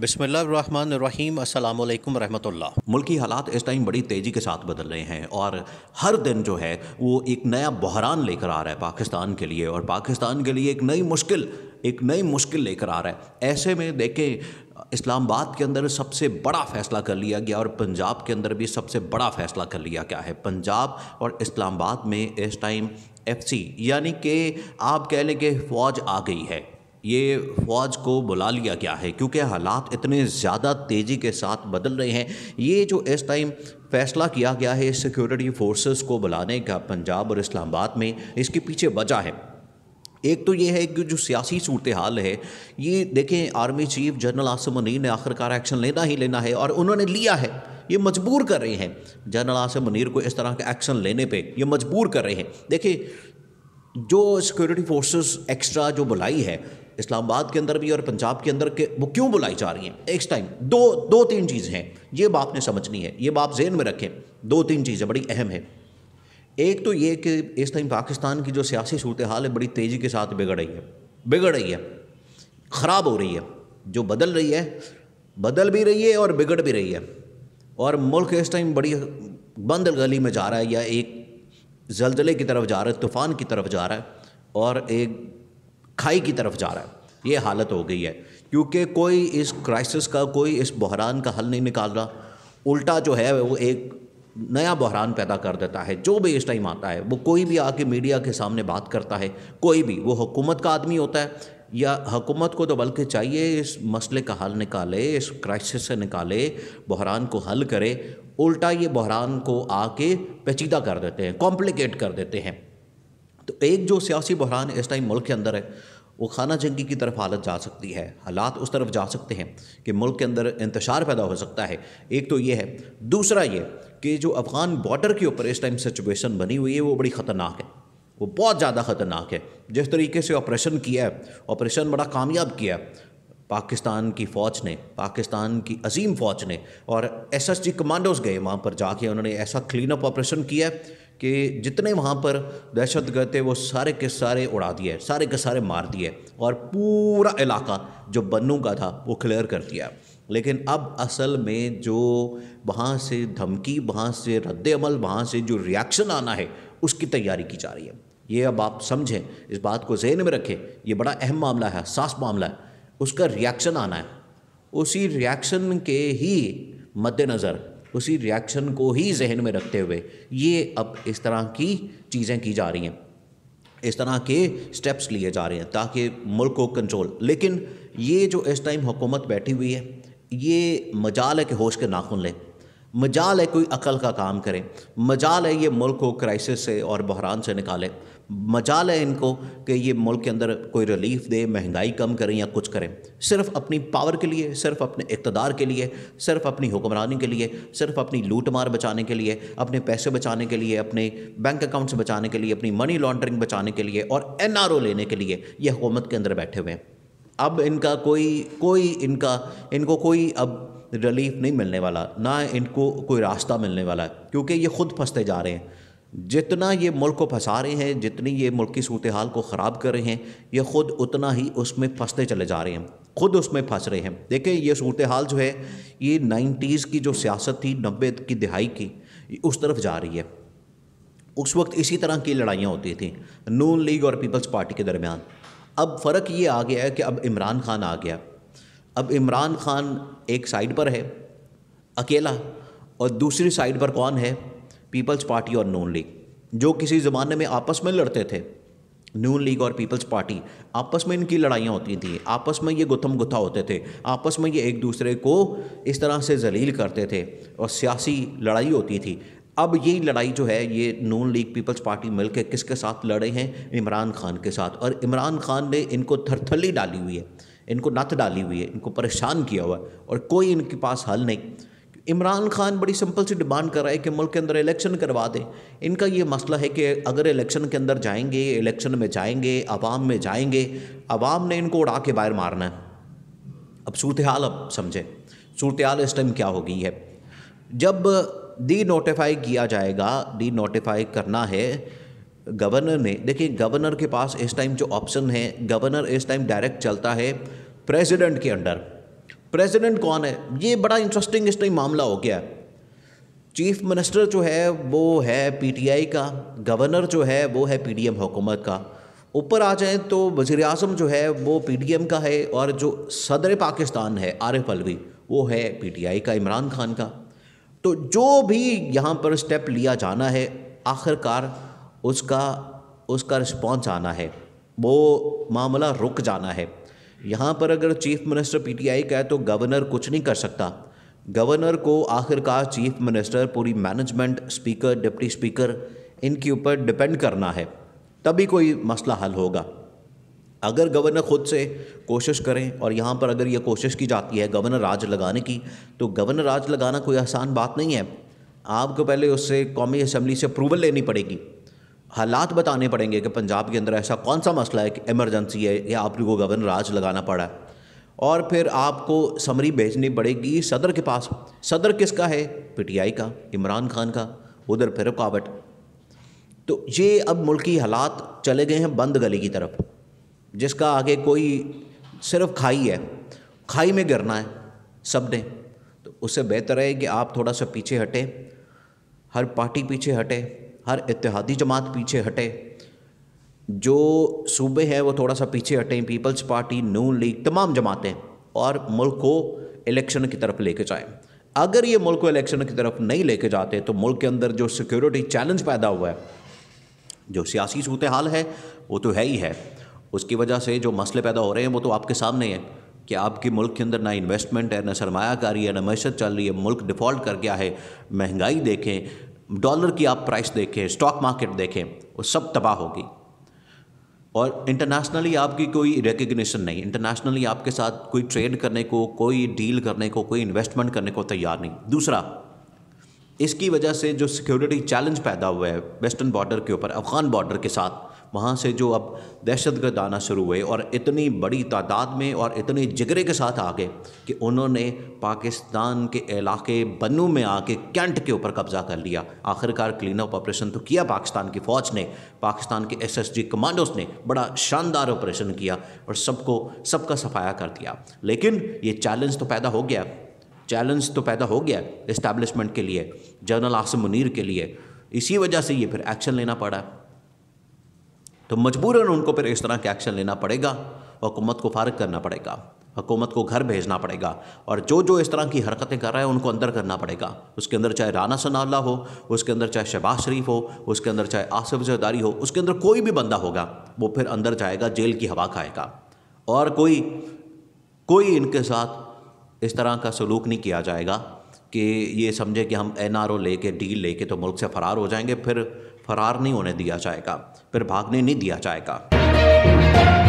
बसमीम अल्लाम रहमतुल्लाह मुल्की हालात इस टाइम बड़ी तेज़ी के साथ बदल रहे हैं और हर दिन जो है वो एक नया बहरान लेकर आ रहा है पाकिस्तान के लिए और पाकिस्तान के लिए एक नई मुश्किल एक नई मुश्किल लेकर आ रहा है ऐसे में देखें इस्लामाबाद के अंदर सबसे बड़ा फैसला कर लिया गया और पंजाब के अंदर भी सबसे बड़ा फैसला कर लिया गया है पंजाब और इस्लामाबाद में इस टाइम सी यानी कि आप कह लें कि फ़ौज आ गई है ये फ़ौज को बुला लिया गया है क्योंकि हालात इतने ज़्यादा तेज़ी के साथ बदल रहे हैं ये जो इस टाइम फैसला किया गया है सिक्योरिटी फोर्सेस को बुलाने का पंजाब और इस्लामाबाद में इसके पीछे वजह है एक तो ये है कि जो सियासी सूरत हाल है ये देखें army chief general Asim Munir ने आखिरकार एक्शन लेना ही लेना है और उन्होंने लिया है ये मजबूर कर रहे हैं जनरल आसिम मुनीर को इस तरह के एक्शन लेने पे ये मजबूर कर रहे हैं देखिए जो सिक्योरिटी फोर्सेस एक्स्ट्रा जो बुलाई है इस्लामाबाद के अंदर भी और पंजाब के अंदर के वो क्यों बुलाई जा रही हैं एक टाइम दो दो तीन चीज़ें हैं ये ने समझनी है ये बाप जहन में रखें दो तीन चीज़ें बड़ी अहम है एक तो ये कि इस टाइम पाकिस्तान की जो सियासी सूरत हाल है बड़ी तेज़ी के साथ बिगड़ रही है बिगड़ रही है ख़राब हो रही है जो बदल रही है बदल भी रही है और बिगड़ भी रही है और मुल्क इस टाइम बड़ी बंद गली में जा रहा है या एक जलजले की तरफ जा रहा है तूफ़ान की तरफ जा रहा है और एक खाई की तरफ जा रहा है ये हालत हो गई है क्योंकि कोई इस क्राइसिस का कोई इस बहरान का हल नहीं निकाल रहा उल्टा जो है वो एक नया बहरान पैदा कर देता है जो भी इस टाइम आता है वो कोई भी आके मीडिया के सामने बात करता है कोई भी वो हुकूमत का आदमी होता है या हुकूमत को तो बल्कि चाहिए इस मसले का हल निकाले इस क्राइसिस से निकाले बहरान को हल करे उल्टा ये बहरान को आके पेचीदा कर देते हैं कॉम्प्लिकेट कर देते हैं तो एक जो सियासी बहरान इस टाइम मुल्क के अंदर है वो खाना जंगी की तरफ हालत जा सकती है हालात उस तरफ जा सकते हैं कि मुल्क के अंदर इंतशार पैदा हो सकता है एक तो ये है दूसरा ये कि जो अफ़गान बॉर्डर के ऊपर इस टाइम सिचुएशन बनी हुई है वो बड़ी ख़तरनाक है वो बहुत ज़्यादा ख़तरनाक है जिस तरीके से ऑपरेशन किया है ऑपरेशन बड़ा कामयाब किया है पाकिस्तान की फ़ौज ने पाकिस्तान की अजीम फ़ौज ने और एसएसजी कमांडोज़ गए वहाँ पर जाके उन्होंने ऐसा क्लीन अप ऑपरेशन किया है कि जितने वहाँ पर दहशत गर्द थे वो सारे के सारे उड़ा दिए सारे के सारे मार दिए और पूरा इलाका जो बन्नू का था वो क्लियर कर दिया लेकिन अब असल में जो वहाँ से धमकी वहाँ से रद्द अमल वहाँ से जो रिएक्शन आना है उसकी तैयारी की जा रही है ये अब आप समझें इस बात को जहन में रखें ये बड़ा अहम मामला है सास मामला है उसका रिएक्शन आना है उसी रिएक्शन के ही मद्देनज़र उसी रिएक्शन को ही जहन में रखते हुए ये अब इस तरह की चीज़ें की जा रही हैं इस तरह के स्टेप्स लिए जा रहे हैं ताकि मुल्क को कंट्रोल लेकिन ये जो इस टाइम हुकूमत बैठी हुई है ये मजाल है कि होश के नाखून लें मजाल है कोई अकल का काम करें मजाल है ये मुल्क को क्राइसिस से और बहरान से निकाले मजाल है इनको कि ये मुल्क के अंदर कोई रिलीफ दे महंगाई कम करें या कुछ करें सिर्फ अपनी पावर के लिए सिर्फ अपने इकतदार के लिए सिर्फ अपनी हुक्मरानी के लिए सिर्फ अपनी लूट मार बचाने के लिए अपने पैसे बचाने के लिए अपने बैंक अकाउंट्स बचाने के लिए अपनी मनी लॉन्ड्रिंग बचाने के लिए और एन लेने के लिए ये हुकूमत के अंदर बैठे हुए हैं अब इनका कोई कोई इनका इनको कोई अब रिलीफ नहीं मिलने वाला ना इनको कोई रास्ता मिलने वाला है क्योंकि ये खुद फंसते जा रहे हैं जितना ये मुल्क को फंसा रहे हैं जितनी ये मुल्क की सूरत हाल को ख़राब कर रहे हैं ये ख़ुद उतना ही उसमें फंसते चले जा रहे हैं ख़ुद उसमें फंस रहे हैं देखिए ये सूरत हाल जो है ये नाइन्टीज़ की जो सियासत थी नब्बे की दिहाई की उस तरफ जा रही है उस वक्त इसी तरह की लड़ाइयाँ होती थी नून लीग और पीपल्स पार्टी के दरमियान अब फ़र्क ये आ गया है कि अब इमरान खान आ गया अब इमरान खान एक साइड पर है अकेला और दूसरी साइड पर कौन है पीपल्स पार्टी और नून लीग जो किसी ज़माने में आपस में लड़ते थे नून लीग और पीपल्स पार्टी आपस में इनकी लड़ाइयाँ होती थी आपस में ये गुथम गुथा होते थे आपस में ये एक दूसरे को इस तरह से जलील करते थे और सियासी लड़ाई होती थी अब ये लड़ाई जो है ये नून लीग पीपल्स पार्टी मिलकर किसके साथ लड़े हैं इमरान खान के साथ और इमरान खान ने इनको थरथली डाली हुई है इनको नत डाली हुई है इनको परेशान किया हुआ है और कोई इनके पास हल नहीं इमरान खान बड़ी सिंपल सी डिमांड कर रहा है कि मुल्क के अंदर इलेक्शन करवा दें इनका ये मसला है कि अगर इलेक्शन के अंदर जाएंगे इलेक्शन में जाएंगे आवाम में जाएंगे आवाम ने इनको उड़ा के बाहर मारना है अब सूरत हाल अब समझें सूरत हाल इस टाइम क्या हो गई है जब डी नोटिफाई किया जाएगा डी नोटिफाई करना है गवर्नर ने देखिए गवर्नर के पास इस टाइम जो ऑप्शन है गवर्नर इस टाइम डायरेक्ट चलता है प्रेसिडेंट के अंडर प्रेसिडेंट कौन है ये बड़ा इंटरेस्टिंग इस टाइम मामला हो गया चीफ मिनिस्टर जो है वो है पीटीआई का गवर्नर जो है वो है पीडीएम हुकूमत का ऊपर आ जाएं तो वजीर अजम जो है वो पीडीएम का है और जो सदर पाकिस्तान है आरिफ अलवी वो है पीटीआई का इमरान खान का तो जो भी यहाँ पर स्टेप लिया जाना है आखिरकार उसका उसका रिस्पॉन्स आना है वो मामला रुक जाना है यहाँ पर अगर चीफ मिनिस्टर पीटीआई का है तो गवर्नर कुछ नहीं कर सकता गवर्नर को आखिरकार चीफ मिनिस्टर पूरी मैनेजमेंट स्पीकर डिप्टी स्पीकर इनके ऊपर डिपेंड करना है तभी कोई मसला हल होगा अगर गवर्नर खुद से कोशिश करें और यहाँ पर अगर ये कोशिश की जाती है गवर्नर राज लगाने की तो गवर्नर राज लगाना कोई आसान बात नहीं है आपको पहले उससे कौमी असम्बली से अप्रूवल लेनी पड़ेगी हालात बताने पड़ेंगे कि पंजाब के अंदर ऐसा कौन सा मसला है कि इमरजेंसी है या आप लोगों को गवर्नर राज लगाना पड़ा है और फिर आपको समरी भेजनी पड़ेगी सदर के पास सदर किसका है पीटीआई का इमरान खान का उधर फिर रुकावट तो ये अब मुल्की हालात चले गए हैं बंद गली की तरफ जिसका आगे कोई सिर्फ खाई है खाई में गिरना है सब ने तो उससे बेहतर है कि आप थोड़ा सा पीछे हटें हर पार्टी पीछे हटे हर इतिहादी जमात पीछे हटे जो सूबे हैं वो थोड़ा सा पीछे हटें पीपल्स पार्टी नू लीग तमाम जमातें और मुल्क को इलेक्शन की तरफ लेके जाएं अगर ये मुल्क को इलेक्शन की तरफ नहीं लेके जाते तो मुल्क के अंदर जो सिक्योरिटी चैलेंज पैदा हुआ है जो सियासी सूरत हाल है वो तो है ही है उसकी वजह से जो मसले पैदा हो रहे हैं वो तो आपके सामने हैं कि आपके मुल्क के अंदर ना इन्वेस्टमेंट है ना सरमाकारी है ना मैशत चल रही है मुल्क डिफ़ॉल्ट कर गया है महंगाई देखें डॉलर की आप प्राइस देखें स्टॉक मार्केट देखें वो सब तबाह होगी और इंटरनेशनली आपकी कोई रिकग्निशन नहीं इंटरनेशनली आपके साथ कोई ट्रेड करने को कोई डील करने को कोई इन्वेस्टमेंट करने को तैयार नहीं दूसरा इसकी वजह से जो सिक्योरिटी चैलेंज पैदा हुआ है वेस्टर्न बॉर्डर के ऊपर अफगान बॉर्डर के साथ वहाँ से जो अब दहशतगर्द आना शुरू हुए और इतनी बड़ी तादाद में और इतने जिगरे के साथ आ गए कि उन्होंने पाकिस्तान के इलाके बनू में आके कैंट के ऊपर कब्जा कर लिया आखिरकार क्लीन अप ऑपरेशन तो किया पाकिस्तान की फ़ौज ने पाकिस्तान के एस एस जी कमांडोज ने बड़ा शानदार ऑपरेशन किया और सबको सबका सफाया कर दिया लेकिन ये चैलेंज तो पैदा हो गया चैलेंज तो पैदा हो गया इस्टेब्लिशमेंट के लिए जनरल आसम मुनीर के लिए इसी वजह से ये फिर एक्शन लेना पड़ा तो मजबूरन उनको फिर इस तरह के एक्शन लेना पड़ेगा हुकूमत को फारग करना पड़ेगा हुकूमत को घर भेजना पड़ेगा और जो जो इस तरह की हरकतें कर रहा है उनको अंदर करना पड़ेगा उसके अंदर चाहे राना सनाला हो उसके अंदर चाहे शहबाज शरीफ हो उसके अंदर चाहे आसिफ जरदारी हो उसके अंदर कोई भी बंदा होगा वो फिर अंदर जाएगा जेल की हवा खाएगा और कोई कोई इनके साथ इस तरह का सलूक नहीं किया जाएगा कि ये समझे कि हम एन आर ओ ले कर डील ले कर तो मुल्क से फ़रार हो जाएंगे फिर फरार नहीं होने दिया जाएगा फिर भागने नहीं दिया जाएगा